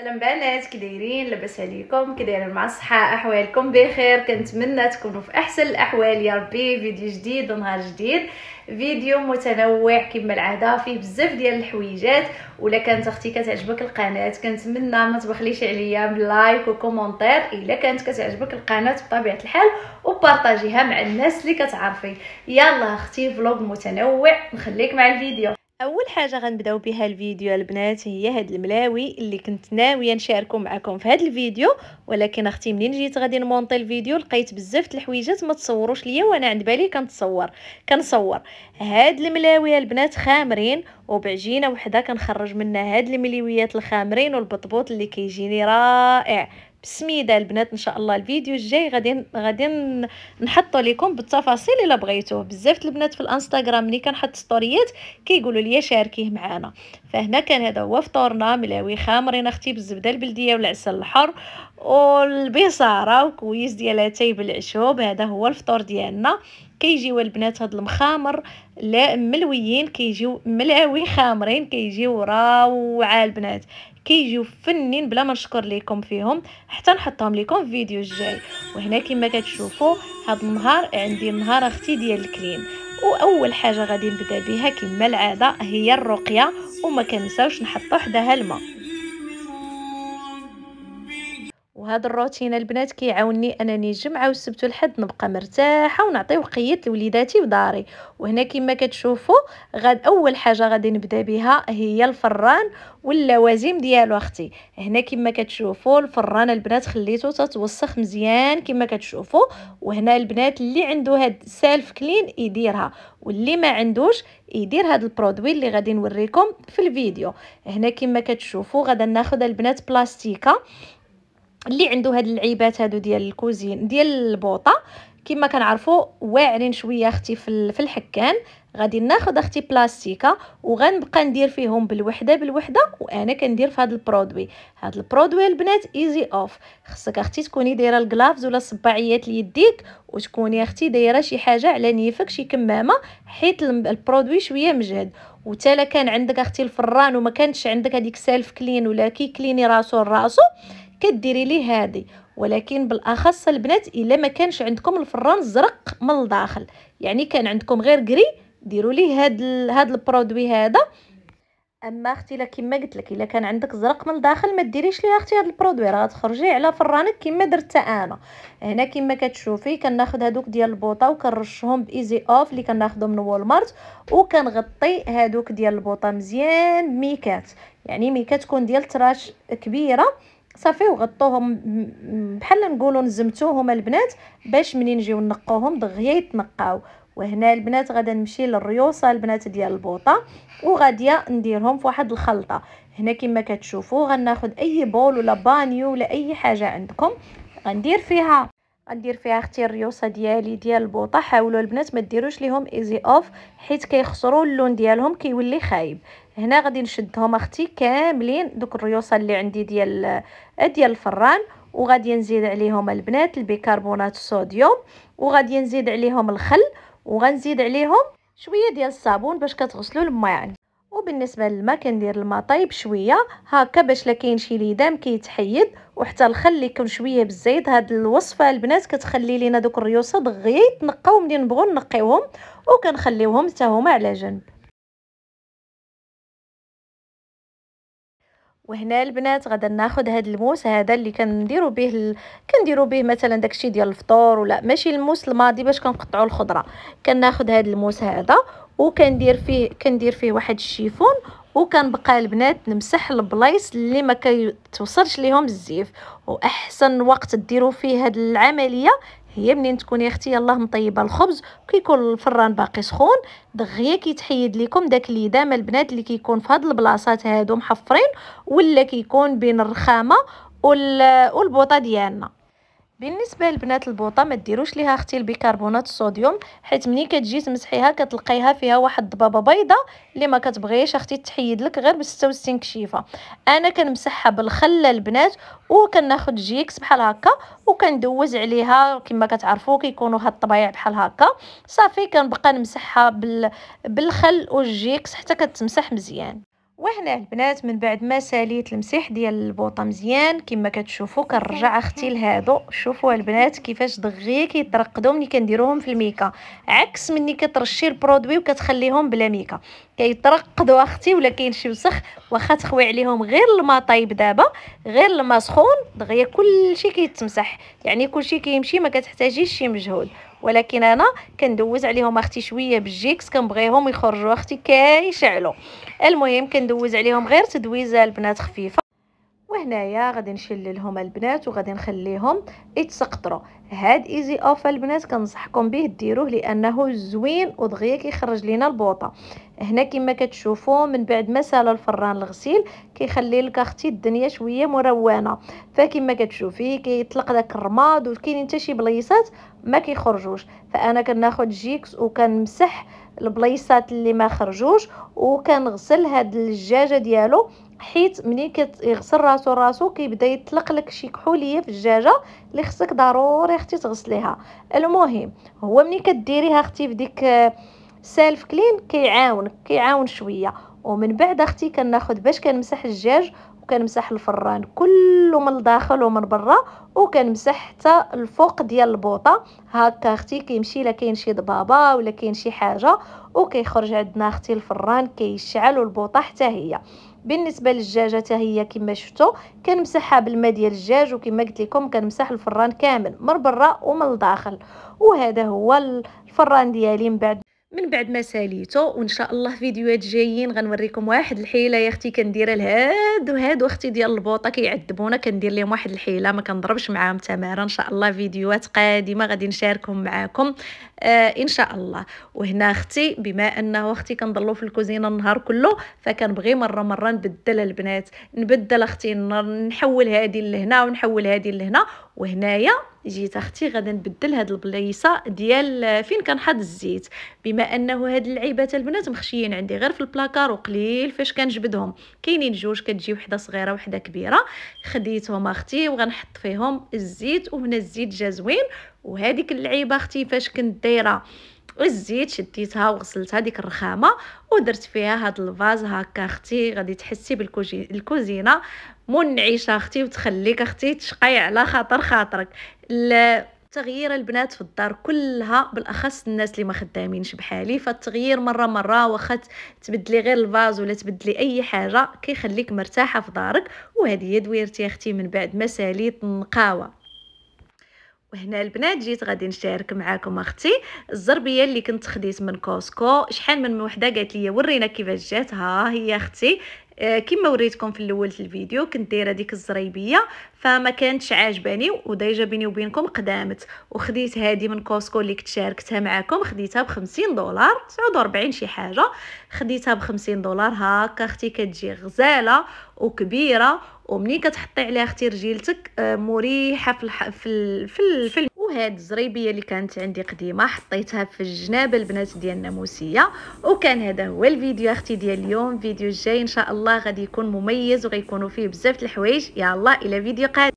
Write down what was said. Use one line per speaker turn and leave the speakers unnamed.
سلام بنات كي دايرين لاباس عليكم كي دايرين مع الصحه احوالكم بخير كنتمنى تكونوا في احسن الاحوال يا ربي فيديو جديد ونهار جديد فيديو متنوع كما العاده فيه بزاف ديال الحويجات ولا كانت اختي كتعجبك القناه كنتمنى ما تبخليش عليا بلايك وكومونتير الا كانت كتعجبك القناه بطبيعه الحال وبارطاجيها مع الناس اللي كتعرفي يلا اختي فلوق متنوع نخليك مع الفيديو اول حاجه غنبداو بها الفيديو البنات هي هاد الملاوي اللي كنت ناويه نشاركو معكم في هاد الفيديو ولكن اختي منين جيت غادي نمونطي الفيديو لقيت بزاف الحويجات ما تصوروش ليا وانا عند بالي كنتصور كنصور هاد الملاوي البنات خامرين وبعجينه وحده كنخرج منها هاد المليويات الخامرين والبطبوط اللي كيجيني رائع بسميده البنات ان شاء الله الفيديو الجاي غادي غادي نحطو لكم بالتفاصيل الا بغيتوه بزاف البنات في الانستغرام ملي كنحط ستوريات كيقولوا لي شاركيه معنا فهنا كان هذا هو فطورنا ملاوي خامرين اختي بالزبده البلديه والعسل الحر والبصاره وكويس ديال اتاي بالعشوب هذا هو الفطور ديالنا كيجيو البنات هاد المخامر لا ملويين كيجيو ملاوي خامرين كيجيو روعه البنات كيجيو فنين بلا ما نشكر لكم فيهم حتى نحطهم لكم في فيديو الجاي وهنا كما كتشوفوا هذا النهار عندي نهار اختي ديال الكريم واول حاجه غادي نبدا بها كما العاده هي الرقيه وما كنساوش نحطو حداها الماء وهذا الروتين البنات كيعاوني انني الجمعه والسبت والحد نبقى مرتاحه ونعطي وقيه لوليداتي وداري وهنا كما كتشوفوا غاد اول حاجه غادي نبدا بها هي الفران واللوازم ديالو اختي هنا كما كتشوفوا الفران البنات خليته تتوسخ مزيان كما كتشوفوا وهنا البنات اللي عنده هاد سيلف كلين يديرها واللي ما عندوش يدير هاد البرودوي اللي غادي نوريكم في الفيديو هنا كما كتشوفوا غادا ناخذ البنات بلاستيكه اللي عنده هاد العيبات هادو ديال الكوزين ديال البوطه كما كنعرفوا واعرين شويه اختي في الحكان غادي ناخذ اختي بلاستيكه وغنبقى ندير فيهم بالوحده بالوحده وانا كندير في هذا البرودوي هذا البرودوي البنات ايزي اوف خصك اختي تكوني دايره الكلافز ولا الصباعيات ليديك وتكوني اختي دايره شي حاجه على نيفك شي كمامه حيت البرودوي شويه مجهد وتا كان عندك اختي الفران وما كانش عندك هذيك سالف كلين ولا كي كليني راسو راسو كديري ليه هادي ولكن بالاخص البنات الا ما كانش عندكم الفران زرق من الداخل يعني كان عندكم غير كري ديروا ليه هاد هاد البرودوي هذا اما اختي لا كما قلت لك الا كان عندك زرق من الداخل ما ديريش ليها اختي هاد البرودوي راه تخرجي على فرانك كما درت انا هنا كما كتشوفي كناخذ هادوك ديال البوطه وكنرشهم بايزي اوف اللي كناخذو من وول مارت وكنغطي هادوك ديال البوطه مزيان ميكات يعني ميكات تكون ديال تراش كبيره صافي وغطوهم بحال نقولوا نزمتوهم البنات باش منين نجيو نقوهم دغيا يتنقاو وهنا البنات غادا نمشي للريوصه البنات ديال البوطه وغاديه نديرهم فواحد الخلطه هنا كما كتشوفوا غناخذ اي بول ولا بانيو ولا اي حاجه عندكم غندير فيها غندير فيها اختي الريوصه ديالي ديال البوطه حاولوا البنات ما ديروش ليهم ايزي اوف حيت كيخسروا اللون ديالهم كيولي خايب هنا غادي نشدهم اختي كاملين دوك الريوصه اللي عندي ديال آه، ديال الفران وغادي نزيد عليهم البنات البيكربونات الصوديوم وغادي نزيد عليهم الخل وغنزيد عليهم شويه ديال الصابون باش كتغسلوا الماء يعني. وبالنسبه للماء كندير الماء طايب شويه هكا باش لا كاين شي ليدام كيتحيد وحتى الخل يكون شويه بالزيت هاد الوصفه البنات كتخلي لينا دوك الريوصه دغيا يتنقاو ملي نبغوا نقيوهم وكنخليوهم حتى هما على جنب وهنا البنات غادا ناخذ هذا الموس هذا اللي كنديروا به ال... كنديروا به مثلا داكشي ديال الفطور ولا ماشي الموس الماضي باش كنقطعوا الخضره كناخذ هذا الموس هذا وكندير فيه كندير فيه واحد الشيفون وكنبقى البنات نمسح البلايص اللي ما كيتوصلش ليهم الزيف واحسن وقت ديروا فيه هاد العمليه هي منين تكون يا اختي يلاه مطيبه الخبز كيكون الفران باقي سخون دغيا كيتحيد لكم داك اللي دام البنات اللي كيكون في هاد البلاصات هادو محفرين ولا كيكون بين الرخامه والبوطه ديالنا بالنسبه لبنات البوطه ما ديروش ليها اختي البيكربونات الصوديوم حيت ملي كتجي تمسحيها كتلقيها فيها واحد الضبابه بيضاء اللي ما كتبغيش اختي تحيد لك غير ب 66 كشيفه انا كنمسحها بالخل البنات وكناخذ جيكس بحال هكا وكندوز عليها كما كتعرفوا كيكونوا هاد الطبايع بحال هكا صافي كنبقى نمسحها بال... بالخل والجيكس حتى كتمسح مزيان وهنا البنات من بعد ما ساليت المسيح ديال البوطه مزيان كما كتشوفوا كنرجع اختي لهادو شوفوا البنات كيفاش دغيا كيترقدوا ملي كنديروهم في الميكا عكس ملي كترشي البرودوي وكتخليهم بلا ميكا كيترقدوا اختي ولا كاين شي وسخ واخا تخوي عليهم غير الماء طايب دابا غير الماء سخون دغيا كلشي كيتمسح يعني كلشي كيمشي ما كتحتاجيش شي مجهود ولكن انا كندوز عليهم اختي شويه بالجيكس كنبغيهم يخرجوا اختي كيشعلوا المهم كندوز عليهم غير تدويزه البنات خفيفه وهنايا غادي نشللهم البنات وغادي نخليهم يتسقطروا هاد ايزي اوف البنات كنصحكم به ديروه لانه زوين ودغيا كيخرج لينا البوطه هنا كما كتشوفوا من بعد ما سال الفران الغسيل كيخلي لك اختي الدنيا شويه مروانه فكما كتشوفي كيطلق داك الرماد وكاينين حتى شي بليصات ما كيخرجوش فانا كناخذ جيكس وكنمسح البلايصات اللي ما خرجوش وكنغسل هاد الجاجه ديالو حيت ملي كيغسل راسو راسو كيبدا يطلق لك شي كحوليه في الجاجه اللي خصك ضروري اختي تغسليها المهم هو ملي كديريها اختي في ديك سيلف آه، كلين كيعاونك كيعاون شويه ومن بعد اختي كناخذ باش كنمسح الجاج وكنمسح الفران كله من الداخل ومن برا وكنمسح حتى الفوق ديال البوطه هكا اختي كيمشي لا كاين شي ضبابه ولا كاين شي حاجه وكيخرج عندنا اختي الفران كيشعل البوطه حتى هي بالنسبه للدجاجه حتى هي كما شفتوا كنمسحها بالماء ديال الدجاج وكما قلت لكم كنمسح الفران كامل من برا ومن الداخل وهذا هو الفران ديالي من بعد من بعد ما ساليته وان شاء الله فيديوهات جايين غنوريكم واحد الحيله يا اختي كنديرها لهاد وهاد واختي ديال البوطه كيعذبونا كندير لهم واحد الحيله ما كنضربش معاهم تماره ان شاء الله فيديوهات قادمه غادي نشاركهم معاكم آه ان شاء الله وهنا اختي بما انه اختي كنضلوا في الكوزينه النهار كله فكنبغي مره مره نبدل البنات نبدل اختي نحول هذه لهنا ونحول هذه لهنا وهنايا جيت اختي غادي نبدل هاد البلايصه ديال آه، فين كنحط الزيت بما انه هاد العيبات البنات مخشيين عندي غير في البلاكار وقليل فاش كنجبدهم كاينين جوج كتجي وحده صغيره وحده كبيره خديتهم اختي وغنحط فيهم الزيت وهنا الزيت جا زوين وهذيك اللعيبه اختي فاش كنت دايره والزيت شديتها وغسلت هذيك الرخامه ودرت فيها هاد الفاز هكا اختي غادي تحسي بالكوزينه منعشه اختي وتخليك اختي تشقي على خاطر خاطرك تغيير البنات في الدار كلها بالاخص الناس اللي ما خدامينش بحالي فالتغيير مره مره واخا تبدلي غير الفاز ولا تبدلي اي حاجه كيخليك مرتاحه في دارك وهذه هي دويرتي اختي من بعد ما ساليت النقاوه وهنا البنات جيت غادي نشارك معاكم اختي الزربيه اللي كنت خديت من كوسكو شحال من وحده قالت لي ورينا كيفاش جات ها هي اختي آه، كما وريتكم في الاول في الفيديو كنت دايره ديك الزريبيه فما كانتش عاجباني ودايجه بيني وبينكم قدامت وخديت هذه من كوسكو اللي كنت شاركتها معكم خديتها ب 50 دولار 49 شي حاجه خديتها ب 50 دولار هاكا اختي كتجي غزاله وكبيره ومنين كتحطي عليها اختي رجيلتك آه، مريحه في الح... في ال... في, ال... في وهاد الزريبيه اللي كانت عندي قديمه حطيتها في الجنابه البنات ديال الناموسيه وكان هذا هو الفيديو اختي ديال اليوم فيديو الجاي ان شاء الله غادي يكون مميز وغيكونوا فيه بزاف د الحوايج يلا الى فيديو قادم